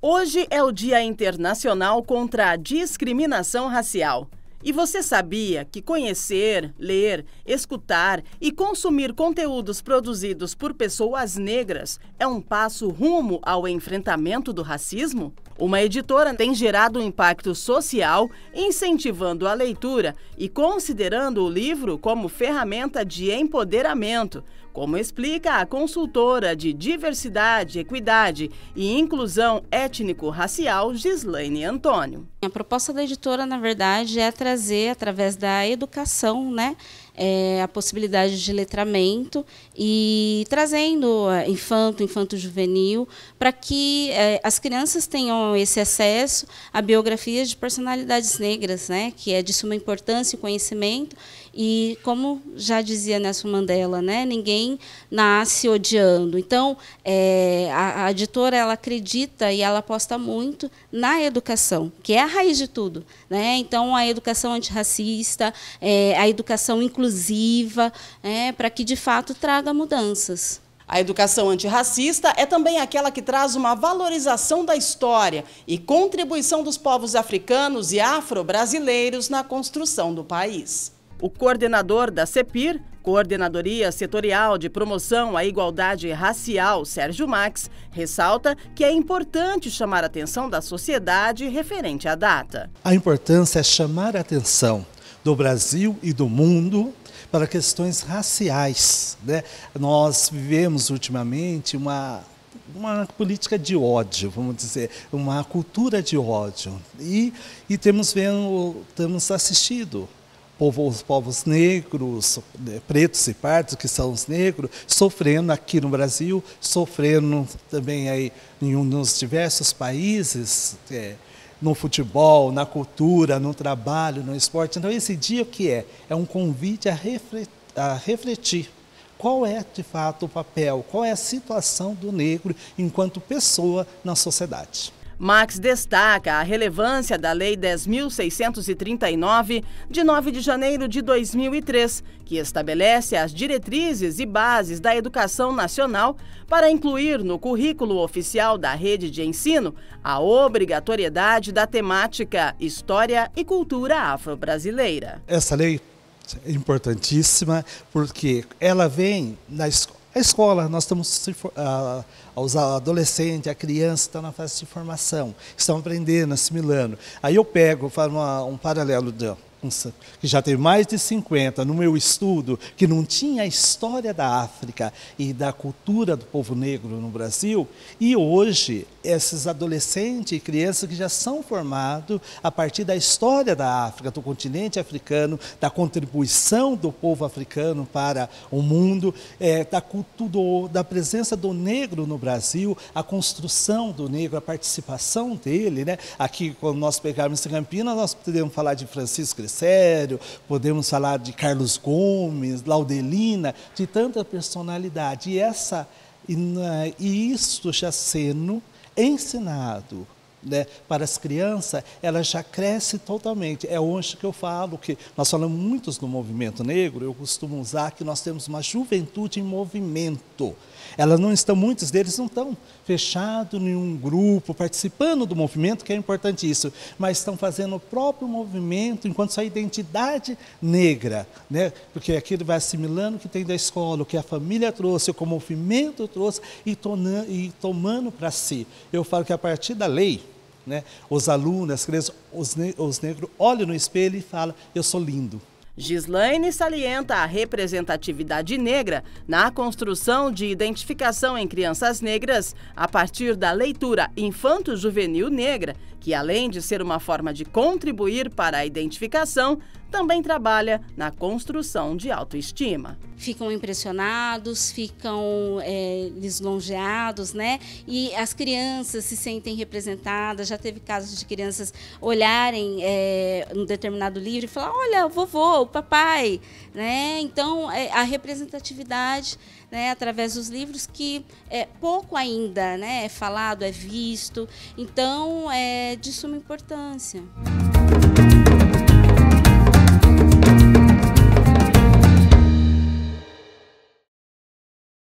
Hoje é o Dia Internacional contra a Discriminação Racial. E você sabia que conhecer, ler, escutar e consumir conteúdos produzidos por pessoas negras é um passo rumo ao enfrentamento do racismo? Uma editora tem gerado um impacto social, incentivando a leitura e considerando o livro como ferramenta de empoderamento, como explica a consultora de Diversidade, Equidade e Inclusão Étnico-Racial, Gislaine Antônio. A proposta da editora, na verdade, é trazer, através da educação, né, é, a possibilidade de letramento e trazendo é, infanto, infanto-juvenil, para que é, as crianças tenham esse acesso a biografias de personalidades negras, né, que é de suma importância e conhecimento. E como já dizia Nelson Mandela, né, ninguém nasce odiando. Então, é, a, a editora ela acredita e ela aposta muito na educação, que é a raiz de tudo. Né? Então, a educação antirracista, é, a educação inclusiva, inclusiva, é, para que de fato traga mudanças. A educação antirracista é também aquela que traz uma valorização da história e contribuição dos povos africanos e afro-brasileiros na construção do país. O coordenador da CEPIR, Coordenadoria Setorial de Promoção à Igualdade Racial, Sérgio Max, ressalta que é importante chamar a atenção da sociedade referente à data. A importância é chamar a atenção do Brasil e do mundo para questões raciais. Né? Nós vivemos ultimamente uma uma política de ódio, vamos dizer, uma cultura de ódio. E, e temos, vendo, temos assistido os povos negros, né, pretos e pardos, que são os negros, sofrendo aqui no Brasil, sofrendo também aí em, nos diversos países, é, no futebol, na cultura, no trabalho, no esporte. Então, esse dia o que é? É um convite a refletir, a refletir qual é de fato o papel, qual é a situação do negro enquanto pessoa na sociedade. Max destaca a relevância da Lei 10.639, de 9 de janeiro de 2003, que estabelece as diretrizes e bases da educação nacional para incluir no currículo oficial da rede de ensino a obrigatoriedade da temática História e Cultura Afro-Brasileira. Essa lei é importantíssima porque ela vem na escola a é escola, nós estamos ah, os adolescentes, a criança está na fase de formação, estão aprendendo, assimilando. Aí eu pego, faço uma, um paralelo do, que já tem mais de 50, no meu estudo, que não tinha a história da África e da cultura do povo negro no Brasil, e hoje esses adolescentes e crianças que já são formados a partir da história da África, do continente africano, da contribuição do povo africano para o mundo, é, da cultura, da presença do negro no Brasil, a construção do negro, a participação dele. Né? Aqui, quando nós pegarmos Campinas, nós podemos falar de Francisco sério podemos falar de Carlos Gomes, Laudelina, de tanta personalidade. E, essa, e, né, isso já sendo ensinado né, para as crianças, ela já cresce totalmente. É hoje que eu falo que nós falamos muitos do movimento negro, eu costumo usar que nós temos uma juventude em movimento. Ela não está, muitos deles não estão fechados em um grupo, participando do movimento, que é importante isso, mas estão fazendo o próprio movimento enquanto sua identidade negra, né? porque aquilo vai assimilando o que tem da escola, o que a família trouxe, o que o movimento trouxe e, e tomando para si. Eu falo que a partir da lei, né? Os alunos, as crianças, os, ne os negros olham no espelho e falam, eu sou lindo. Gislaine salienta a representatividade negra na construção de identificação em crianças negras a partir da leitura infanto-juvenil negra, que além de ser uma forma de contribuir para a identificação, também trabalha na construção de autoestima. Ficam impressionados, ficam é, lisonjeados, né? E as crianças se sentem representadas. Já teve casos de crianças olharem é, um determinado livro e falar: olha, o vovô, o papai, né? Então, é, a representatividade né, através dos livros que é, pouco ainda né, é falado, é visto. Então, é de suma importância.